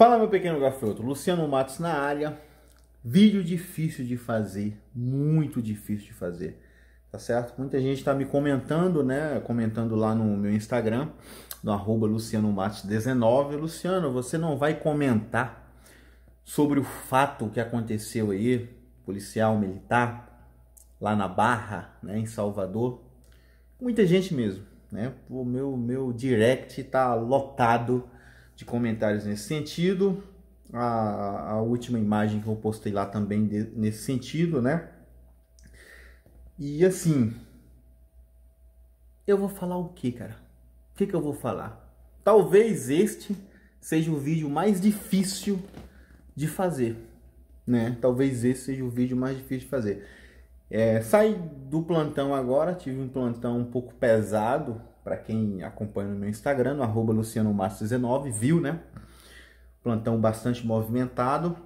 Fala meu pequeno gafanhoto, Luciano Matos na área. Vídeo difícil de fazer, muito difícil de fazer, tá certo? Muita gente tá me comentando, né? Comentando lá no meu Instagram, no arroba 19. Luciano, você não vai comentar sobre o fato que aconteceu aí, policial militar, lá na Barra, né, em Salvador? Muita gente mesmo, né? O meu, meu direct tá lotado de comentários nesse sentido. A, a, última imagem que eu postei lá também de, nesse sentido, né? E assim, eu vou falar o que, cara? O que, que eu vou falar? Talvez este seja o vídeo mais difícil de fazer, né? Talvez esse seja o vídeo mais difícil de fazer. É, saí do plantão agora, tive um plantão um pouco pesado, para quem acompanha no meu Instagram, no arroba 19 viu, né? Plantão bastante movimentado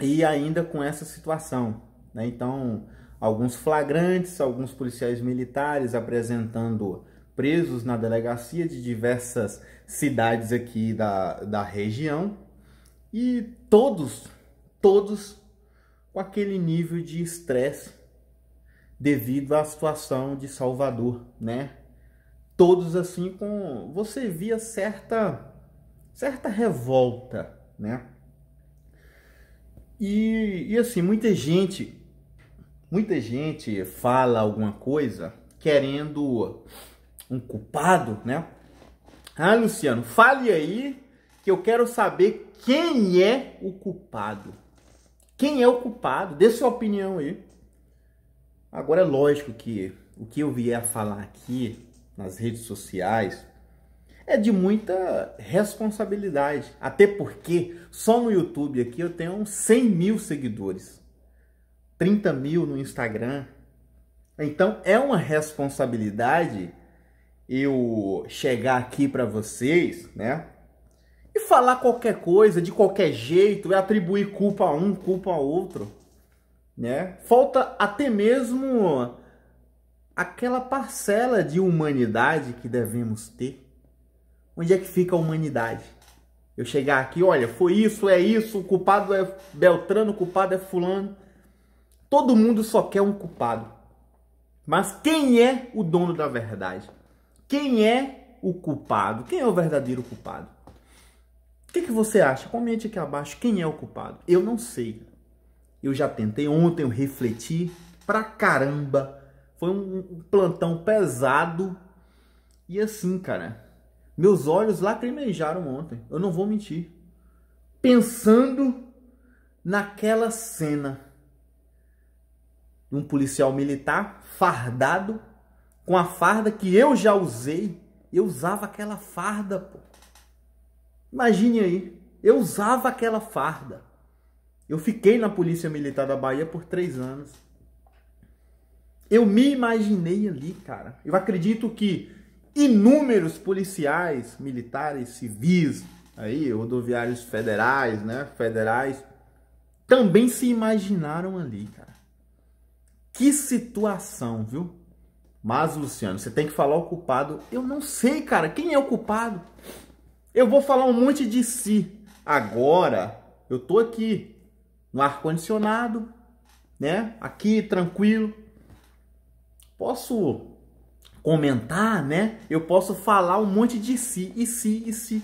e ainda com essa situação, né? Então, alguns flagrantes, alguns policiais militares apresentando presos na delegacia de diversas cidades aqui da, da região e todos, todos com aquele nível de estresse devido à situação de Salvador, né? todos assim com você via certa certa revolta, né? E, e assim muita gente muita gente fala alguma coisa querendo um culpado, né? Ah, Luciano, fale aí que eu quero saber quem é o culpado. Quem é o culpado? Dê sua opinião aí. Agora é lógico que o que eu vier a falar aqui nas redes sociais, é de muita responsabilidade. Até porque só no YouTube aqui eu tenho 100 mil seguidores, 30 mil no Instagram. Então é uma responsabilidade eu chegar aqui para vocês, né? E falar qualquer coisa de qualquer jeito, é atribuir culpa a um, culpa a outro, né? Falta até mesmo aquela parcela de humanidade que devemos ter? Onde é que fica a humanidade? Eu chegar aqui, olha, foi isso, é isso, o culpado é Beltrano, o culpado é Fulano. Todo mundo só quer um culpado. Mas quem é o dono da verdade? Quem é o culpado? Quem é o verdadeiro culpado? O que, que você acha? Comente aqui abaixo quem é o culpado. Eu não sei. Eu já tentei ontem, eu refleti pra caramba foi um plantão pesado. E assim, cara, meus olhos lacrimejaram ontem. Eu não vou mentir. Pensando naquela cena. Um policial militar fardado com a farda que eu já usei. Eu usava aquela farda, pô. Imagine aí. Eu usava aquela farda. Eu fiquei na Polícia Militar da Bahia por três anos. Eu me imaginei ali, cara. Eu acredito que inúmeros policiais, militares, civis, aí, rodoviários federais, né? Federais, também se imaginaram ali, cara. Que situação, viu? Mas, Luciano, você tem que falar o culpado. Eu não sei, cara. Quem é o culpado? Eu vou falar um monte de si. Agora, eu tô aqui no ar-condicionado, né? Aqui, tranquilo posso comentar, né? Eu posso falar um monte de si, e si, e si.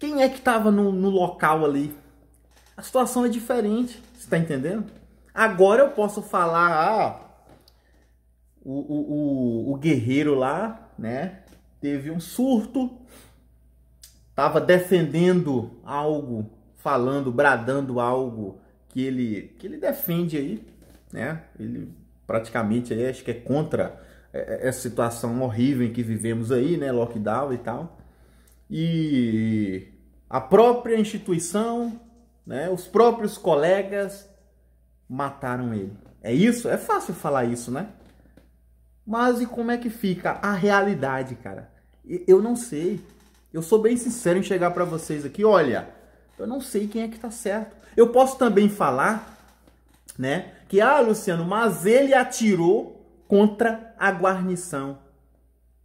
Quem é que estava no, no local ali? A situação é diferente, você está entendendo? Agora eu posso falar, ah, o, o, o, o guerreiro lá, né? Teve um surto, estava defendendo algo, falando, bradando algo que ele, que ele defende aí, né? Ele praticamente aí, acho que é contra é, é, essa situação horrível em que vivemos aí, né, lockdown e tal. E a própria instituição, né, os próprios colegas mataram ele. É isso? É fácil falar isso, né? Mas e como é que fica a realidade, cara? Eu não sei. Eu sou bem sincero em chegar para vocês aqui, olha, eu não sei quem é que tá certo. Eu posso também falar né? Que, ah, Luciano, mas ele atirou contra a guarnição.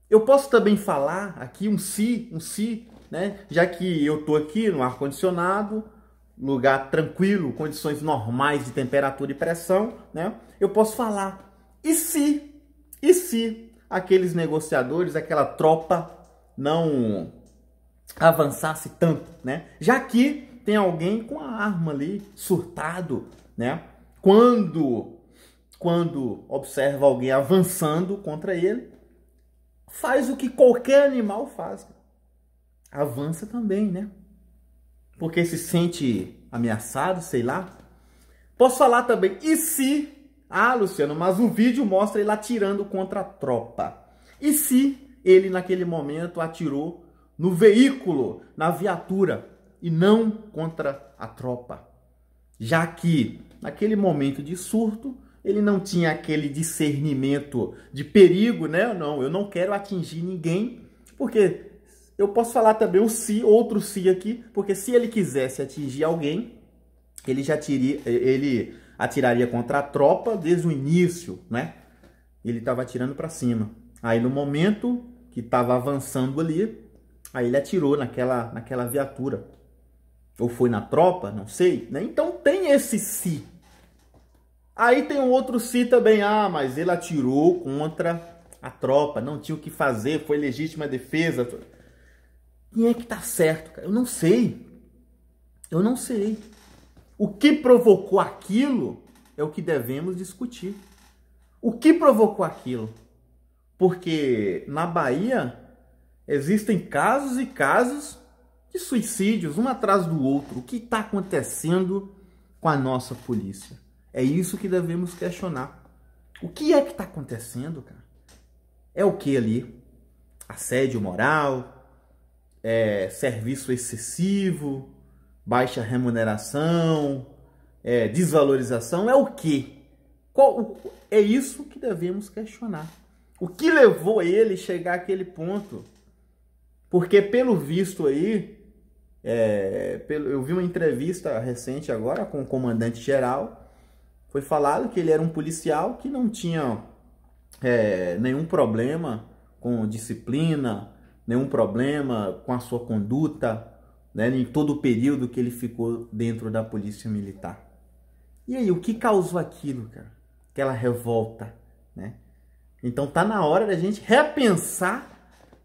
Eu posso também falar aqui um si, um si, né? Já que eu tô aqui no ar-condicionado, lugar tranquilo, condições normais de temperatura e pressão, né? Eu posso falar, e se, e se aqueles negociadores, aquela tropa não avançasse tanto, né? Já que tem alguém com a arma ali, surtado, né? quando quando observa alguém avançando contra ele, faz o que qualquer animal faz. Avança também, né? Porque se sente ameaçado, sei lá. Posso falar também, e se? Ah, Luciano, mas o vídeo mostra ele atirando contra a tropa. E se ele, naquele momento, atirou no veículo, na viatura, e não contra a tropa? Já que naquele momento de surto, ele não tinha aquele discernimento de perigo, né? Não, eu não quero atingir ninguém, porque eu posso falar também o si, outro si aqui, porque se ele quisesse atingir alguém, ele já tiria, ele atiraria contra a tropa desde o início, né? Ele estava atirando para cima. Aí no momento que estava avançando ali, aí ele atirou naquela, naquela viatura ou foi na tropa, não sei. Né? Então tem esse si. Aí tem um outro si também. Ah, mas ele atirou contra a tropa, não tinha o que fazer, foi legítima defesa. Quem é que tá certo, cara? Eu não sei. Eu não sei. O que provocou aquilo é o que devemos discutir. O que provocou aquilo? Porque na Bahia existem casos e casos de suicídios, um atrás do outro. O que está acontecendo com a nossa polícia? É isso que devemos questionar. O que é que está acontecendo, cara? É o que ali? Assédio moral, é, serviço excessivo, baixa remuneração, é, desvalorização. É o que? Qual, é isso que devemos questionar. O que levou ele a chegar àquele ponto? Porque, pelo visto aí, é, pelo, eu vi uma entrevista recente agora com o comandante-geral. Foi falado que ele era um policial que não tinha é, nenhum problema com disciplina, nenhum problema com a sua conduta, né, em todo o período que ele ficou dentro da polícia militar. E aí, o que causou aquilo, cara? Aquela revolta, né? Então tá na hora da gente repensar,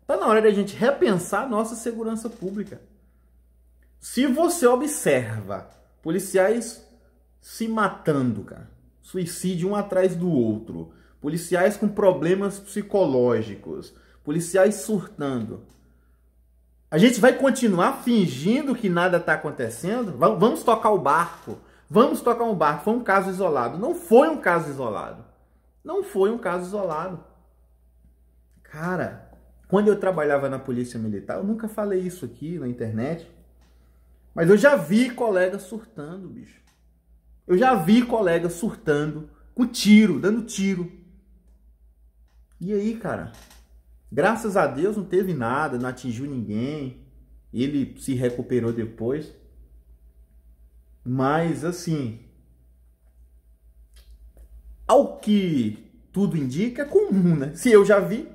tá na hora da gente repensar a nossa segurança pública. Se você observa policiais se matando, cara, suicídio um atrás do outro, policiais com problemas psicológicos, policiais surtando. A gente vai continuar fingindo que nada está acontecendo? Vamos tocar o barco. Vamos tocar um barco. Foi um caso isolado. Não foi um caso isolado. Não foi um caso isolado. Cara, quando eu trabalhava na Polícia Militar, eu nunca falei isso aqui na internet. Mas eu já vi colega surtando, bicho. Eu já vi colega surtando, com tiro, dando tiro. E aí, cara? Graças a Deus não teve nada, não atingiu ninguém. Ele se recuperou depois. Mas assim, ao que tudo indica, é comum, né? Se eu já vi,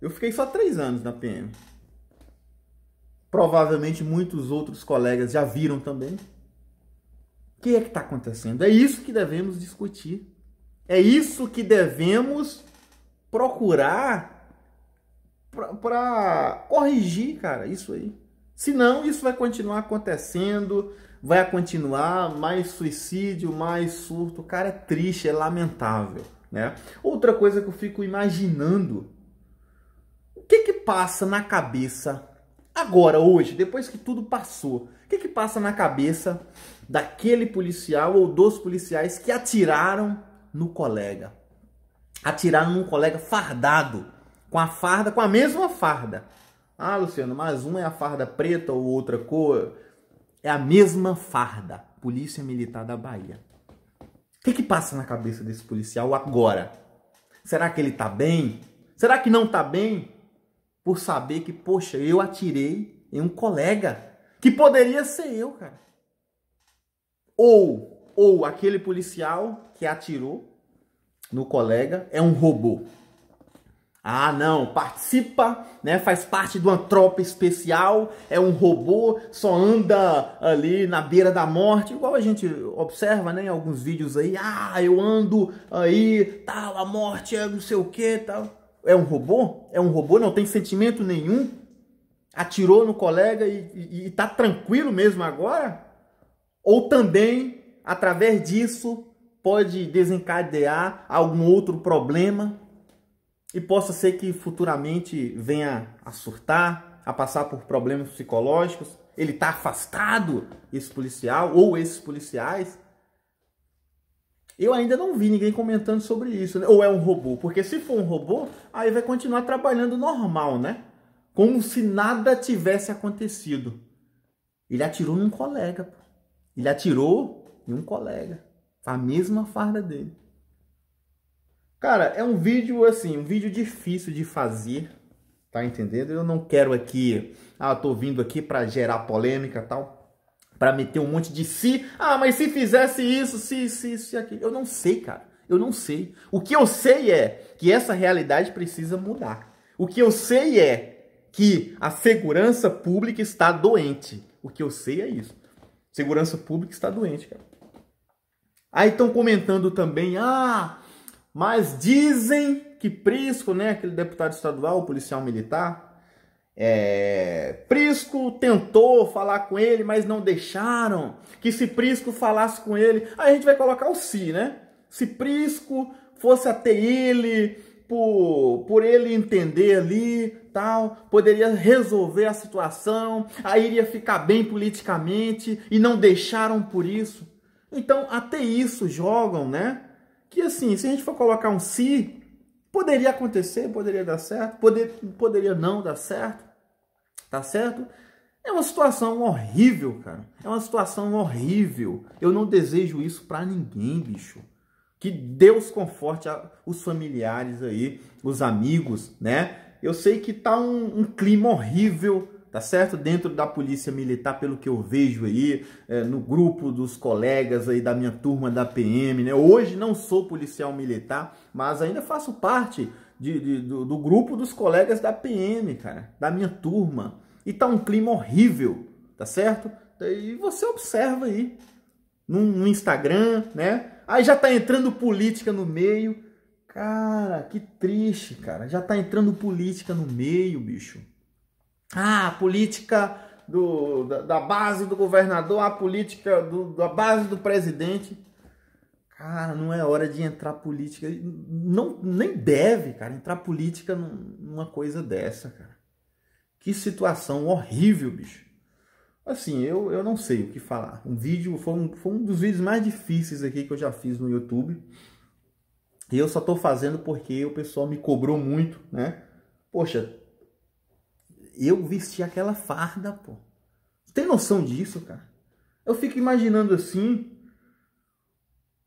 eu fiquei só três anos na PM. Provavelmente muitos outros colegas já viram também. O que é que está acontecendo? É isso que devemos discutir. É isso que devemos procurar para corrigir, cara, isso aí. Senão, isso vai continuar acontecendo, vai continuar mais suicídio, mais surto. Cara, é triste, é lamentável, né? Outra coisa que eu fico imaginando, o que que passa na cabeça Agora, hoje, depois que tudo passou, o que, que passa na cabeça daquele policial ou dos policiais que atiraram no colega? Atiraram num colega fardado, com a farda, com a mesma farda. Ah, Luciano, mas um é a farda preta ou outra cor. É a mesma farda. Polícia Militar da Bahia. O que, que passa na cabeça desse policial agora? Será que ele tá bem? Será que não tá bem? por saber que, poxa, eu atirei em um colega que poderia ser eu, cara. Ou, ou aquele policial que atirou no colega é um robô. Ah, não, participa, né? Faz parte de uma tropa especial, é um robô, só anda ali na beira da morte, igual a gente observa, né, em alguns vídeos aí. Ah, eu ando aí, tal, a morte é não sei o que, tal. É um robô? É um robô, não tem sentimento nenhum? Atirou no colega e está tranquilo mesmo agora? Ou também, através disso, pode desencadear algum outro problema e possa ser que futuramente venha a surtar, a passar por problemas psicológicos? Ele está afastado, esse policial ou esses policiais? Eu ainda não vi ninguém comentando sobre isso, né? ou é um robô, porque se for um robô, aí vai continuar trabalhando normal, né? Como se nada tivesse acontecido. Ele atirou num colega, pô. Ele atirou em um colega. A mesma farda dele. Cara, é um vídeo assim, um vídeo difícil de fazer, tá entendendo? Eu não quero aqui, ah, tô vindo aqui para gerar polêmica, tal para meter um monte de si. Ah, mas se fizesse isso, se, se, se, aquilo. Eu não sei, cara. Eu não sei. O que eu sei é que essa realidade precisa mudar. O que eu sei é que a segurança pública está doente. O que eu sei é isso. Segurança pública está doente, cara. Aí estão comentando também, ah, mas dizem que Prisco, né, aquele deputado estadual, policial militar, é, Prisco tentou falar com ele, mas não deixaram. Que se Prisco falasse com ele, aí a gente vai colocar o se, né? Se Prisco fosse até ele, por, por ele entender ali, tal, poderia resolver a situação, aí iria ficar bem politicamente e não deixaram por isso. Então, até isso jogam, né? Que assim, se a gente for colocar um se, si, poderia acontecer, poderia dar certo, poder, poderia não dar certo tá certo? É uma situação horrível, cara. É uma situação horrível. Eu não desejo isso para ninguém, bicho. Que Deus conforte a, os familiares aí, os amigos, né? Eu sei que tá um, um, clima horrível, tá certo? Dentro da polícia militar, pelo que eu vejo aí, é, no grupo dos colegas aí da minha turma da PM, né? Hoje não sou policial militar, mas ainda faço parte de, de do, do, grupo dos colegas da PM, cara, da minha turma. E tá um clima horrível, tá certo? E você observa aí no, no Instagram, né? Aí já tá entrando política no meio. Cara, que triste, cara. Já tá entrando política no meio, bicho. Ah, política do, da, da base do governador, a política do, da base do presidente cara, não é hora de entrar política. Não, nem deve, cara, entrar política numa coisa dessa, cara. Que situação horrível, bicho. Assim, eu, eu não sei o que falar. Um vídeo foi um, foi um dos vídeos mais difíceis aqui que eu já fiz no YouTube. E eu só tô fazendo porque o pessoal me cobrou muito, né? Poxa, eu vesti aquela farda, pô. Tem noção disso, cara? Eu fico imaginando assim,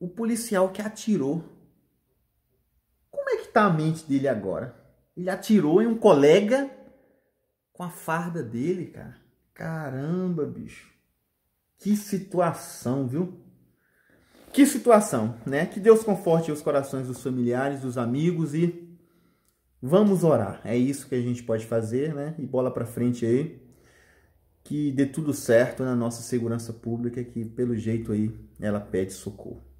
o policial que atirou. Como é que tá a mente dele agora? Ele atirou em um colega com a farda dele, cara. Caramba, bicho. Que situação, viu? Que situação, né? Que Deus conforte os corações dos familiares, dos amigos e vamos orar. É isso que a gente pode fazer, né? E bola para frente aí. Que dê tudo certo na nossa segurança pública, que pelo jeito aí ela pede socorro.